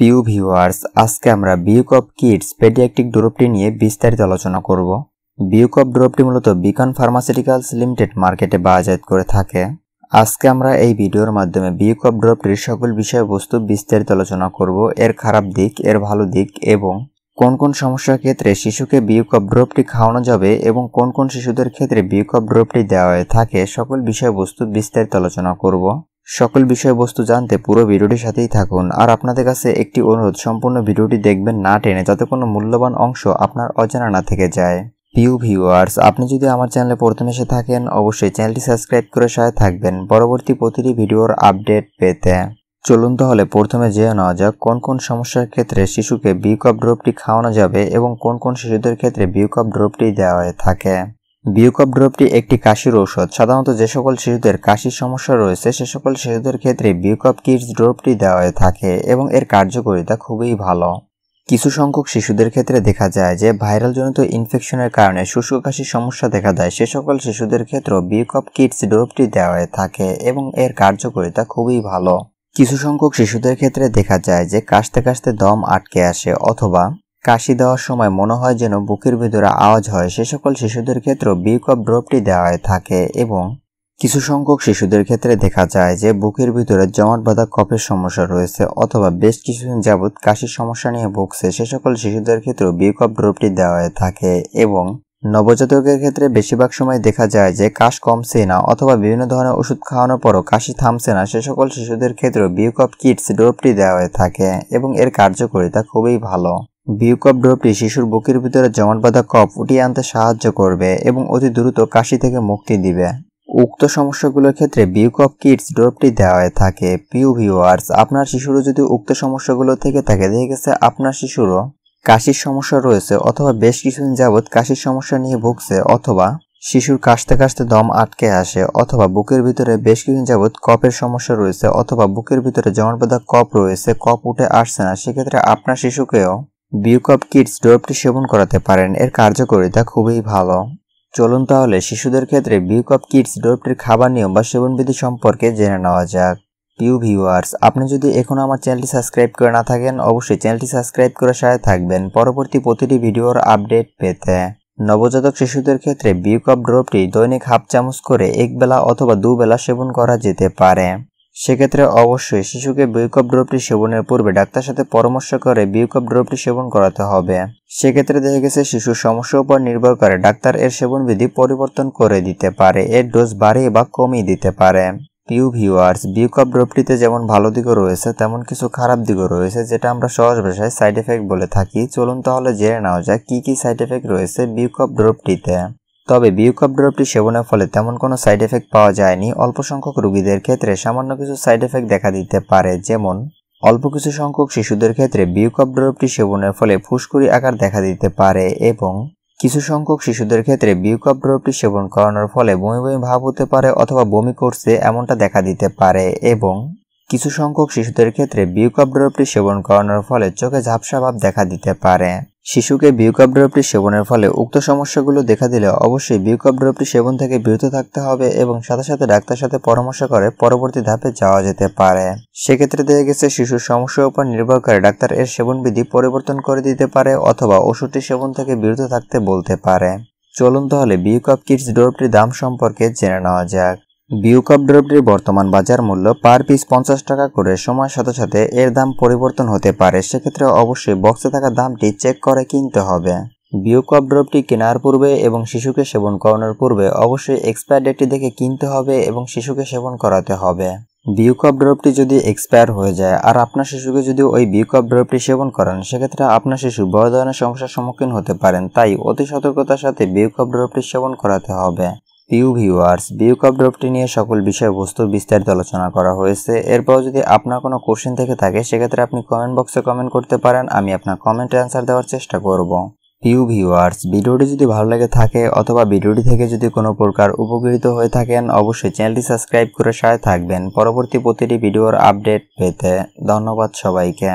প্রিয় ভিউয়ার্স আজকে আমরা বিউকপ কিডস পেডিয়াট্রিক ড্রপটি নিয়ে বিস্তারিত আলোচনা করব বিউকপ ড্রপটি মূলত বিকন ফার্মাসিউটিক্যালস লিমিটেড মার্কেটে বাজাত করে থাকে আজকে আমরা এই ভিডিওর মাধ্যমে বিউকপ ড্রপটির সকল বিষয়বস্তু বিস্তারিত আলোচনা করব এর খারাপ দিক এর ভালো দিক এবং কোন কোন সমস্যার ক্ষেত্রে শিশুকে বিউকপ ড্রপটি খাওয়ানো যাবে এবং কোন কোন শিশুদের ক্ষেত্রে বিউকপ ড্রপটি দেওয়া হয়ে থাকে সকল বিষয়বস্তু বিস্তারিত আলোচনা করব সকল বিষয়বস্তু জানতে পুরো ভিডিওটির সাথেই থাকুন আর আপনাদের কাছে একটি অনুরোধ সম্পূর্ণ ভিডিওটি দেখবেন না টেনে যাতে কোনো মূল্যবান অংশ আপনার অজানা না থেকে যায় প্রিয় ভিউয়ার্স আপনি যদি আমার চ্যানেলে প্রথম এসে থাকেন অবশ্যই চ্যানেলটি সাবস্ক্রাইব করে সহায় থাকবেন পরবর্তী প্রতিটি ভিডিওর আপডেট পেতে চলুন তাহলে প্রথমে জেনে নেওয়া যাক কোন কোন সমস্যার ক্ষেত্রে শিশুকে বিউকাপ ড্রপটি খাওয়ানো যাবে এবং কোন কোন শিশুদের ক্ষেত্রে বিউকাপ ড্রপটি দেওয়া হয়ে থাকে বিউকপ ড্রপটি একটি কাশির ঔষধ সাধারণত যে সকল শিশুদের কাশির সমস্যা রয়েছে সে সকল শিশুদের ক্ষেত্রে বিউকপ কিডস ড্রপটি দেওয়া থাকে এবং এর কার্যকারিতা খুবই ভালো কিছু সংখ্যক শিশুদের ক্ষেত্রে দেখা যায় যে ভাইরাল জনিত ইনফেকশনের কারণে শুষ্ক কাশির সমস্যা দেখা দেয় সে সকল শিশুদের ক্ষেত্রেও বিউকপ কিডস ড্রপটি দেওয়া থাকে এবং এর কার্যকারিতা খুবই ভালো কিছু সংখ্যক শিশুদের ক্ষেত্রে দেখা যায় যে কাশতে কাশতে দম আটকে আসে অথবা কাশি দেওয়ার সময় মনে হয় যেন বুকের ভেতরে আওয়াজ হয় সে সকল শিশুদের ক্ষেত্রেও বিকপ ড্রপটি দেওয়া হয়ে থাকে এবং কিছু সংখ্যক শিশুদের ক্ষেত্রে দেখা যায় যে বুকের ভিতরে জমাট বাঁধা কফের সমস্যা রয়েছে অথবা বেশ কিছুদিন যাবৎ কাশির সমস্যা নিয়ে ভুগছে সে সকল শিশুদের ক্ষেত্রেও বিকপ ড্রপটি দেওয়া হয়ে থাকে এবং নবজাতকের ক্ষেত্রে বেশিরভাগ সময় দেখা যায় যে কাশ কমছে না অথবা বিভিন্ন ধরনের ওষুধ খাওয়ানোর পরও কাশি থামছে না সে সকল শিশুদের ক্ষেত্রেও বিউকপ কিটস ড্রপটি দেওয়া হয়ে থাকে এবং এর কার্যকারিতা খুবই ভালো বিউকপ ড্রপটি শিশুর বুকের ভিতরে জমাট বাঁধা কফ উঠিয়ে আনতে সাহায্য করবে এবং অতি দ্রুত কাশি থেকে মুক্তি দিবে উক্ত সমস্যাগুলোর ক্ষেত্রে বিউকপ কিডস ড্রপটি দেওয়া হয়ে থাকে পিউ ভিউয়ার্স আপনার শিশুরও যদি উক্ত সমস্যাগুলো থেকে থাকে দেখে গেছে আপনার শিশুরও কাশির সমস্যা রয়েছে অথবা বেশ কিছুদিন যাবৎ কাশির সমস্যা নিয়ে ভুগছে অথবা শিশুর কাশতে কাশতে দম আটকে আসে অথবা বুকের ভিতরে বেশ কিছুদিন যাবৎ কপের সমস্যা রয়েছে অথবা বুকের ভিতরে জমাট বাঁধা কপ রয়েছে কপ উঠে আসছে না সেক্ষেত্রে আপনার শিশুকেও বিউকপ কিডস ড্রপটি সেবন করাতে পারেন এর কার্যকারিতা খুবই ভালো চলুন তাহলে শিশুদের ক্ষেত্রে বিউকপ কিডস ড্রপটির খাবার নিয়ম বা সেবনবিধি সম্পর্কে জেনে নেওয়া যাক পিউ ভিউয়ার্স আপনি যদি এখনও আমার চ্যানেলটি সাবস্ক্রাইব করে না থাকেন অবশ্যই চ্যানেলটি সাবস্ক্রাইব করে সাথে থাকবেন পরবর্তী প্রতিটি ভিডিওর আপডেট পেতে নবজাতক শিশুদের ক্ষেত্রে বিউকপ ড্রপটি দৈনিক হাফ চামচ করে একবেলা অথবা দুবেলা সেবন করা যেতে পারে সেক্ষেত্রে অবশ্যই শিশুকে বিউকপ ড্রপটি সেবনের পূর্বে ডাক্তার সাথে পরামর্শ করে বিউকপ ড্রপটি সেবন করাতে হবে সেক্ষেত্রে দেখা গেছে শিশুর সমস্যার উপর নির্ভর করে ডাক্তার এর সেবনবিধি পরিবর্তন করে দিতে পারে এর ডোজ বাড়িয়ে বা কমিয়ে দিতে পারে পিউ ভিউয়ার্স বিউকপ ড্রপটিতে যেমন ভালো দিকও রয়েছে তেমন কিছু খারাপ দিকও রয়েছে যেটা আমরা সহজ ভাষায় সাইড এফেক্ট বলে থাকি চলুন তাহলে জেনে নেওয়া যাক কী কী সাইড এফেক্ট রয়েছে বিউকপ ড্রপটিতে তবে বিউকাপ ড্রপটি সেবনের ফলে তেমন কোনো সাইড এফেক্ট পাওয়া যায়নি অল্প সংখ্যক রোগীদের ক্ষেত্রে সামান্য কিছু সাইড এফেক্ট দেখা দিতে পারে যেমন অল্প কিছু সংখ্যক শিশুদের ক্ষেত্রে বিউকাপ ড্রপটি সেবনের ফলে ফুসকুড়ি আকার দেখা দিতে পারে এবং কিছু সংখ্যক শিশুদের ক্ষেত্রে বিউকাপ ড্রপটি সেবন করানোর ফলে বমি বমি ভাব হতে পারে অথবা বমি করছে এমনটা দেখা দিতে পারে এবং কিছু সংখ্যক শিশুদের ক্ষেত্রে বিউকাপ ড্রপটি সেবন করানোর ফলে চোখে ঝাপসা ভাব দেখা দিতে পারে শিশুকে বিউকাপ ড্রপটি সেবনের ফলে উক্ত সমস্যাগুলো দেখা দিলে অবশ্যই বিউকাপ ড্রপটি সেবন থেকে বিরত থাকতে হবে এবং সাথে সাথে ডাক্তার সাথে পরামর্শ করে পরবর্তী ধাপে যাওয়া যেতে পারে সেক্ষেত্রে দেখা গেছে শিশুর সমস্যার উপর নির্ভর করে ডাক্তার এর সেবনবিধি পরিবর্তন করে দিতে পারে অথবা ওষুধটি সেবন থেকে বিরত থাকতে বলতে পারে চলুন তাহলে বিউকাপ কিডস ড্রপটির দাম সম্পর্কে জেনে নেওয়া যাক বিউকাপ ড্রপটির বর্তমান বাজার মূল্য পার পিস পঞ্চাশ টাকা করে সময়ের সাথে সাথে এর দাম পরিবর্তন হতে পারে সেক্ষেত্রে অবশ্যই বক্সে থাকা দামটি চেক করে কিনতে হবে বিউকপ ড্রপটি কেনার পূর্বে এবং শিশুকে সেবন করানোর পূর্বে অবশ্যই এক্সপায়ার ডেটটি দেখে কিনতে হবে এবং শিশুকে সেবন করাতে হবে বিউকপ ড্রপটি যদি এক্সপায়ার হয়ে যায় আর আপনার শিশুকে যদি ওই বিউকপ ড্রপটি সেবন করান সেক্ষেত্রে আপনার শিশু বড় ধরনের সমস্যার সম্মুখীন হতে পারেন তাই অতি সতর্কতার সাথে বিউকপ ড্রপটি সেবন করাতে হবে প্রিয় ভিউয়ার্স বিউ কাপ ড্রপটি নিয়ে সকল বিষয়বস্তু বিস্তারিত আলোচনা করা হয়েছে এরপর যদি আপনার কোনো কোশ্চেন থেকে থাকে সেক্ষেত্রে আপনি কমেন্ট বক্সে কমেন্ট করতে পারেন আমি আপনার কমেন্টে অ্যান্সার দেওয়ার চেষ্টা করব প্রিয় ভিউয়ার্স ভিডিওটি যদি ভালো লাগে থাকে অথবা ভিডিওটি থেকে যদি কোনো প্রকার উপকৃত হয়ে থাকেন অবশ্যই চ্যানেলটি সাবস্ক্রাইব করে সাথে থাকবেন পরবর্তী প্রতিটি ভিডিওর আপডেট পেতে ধন্যবাদ সবাইকে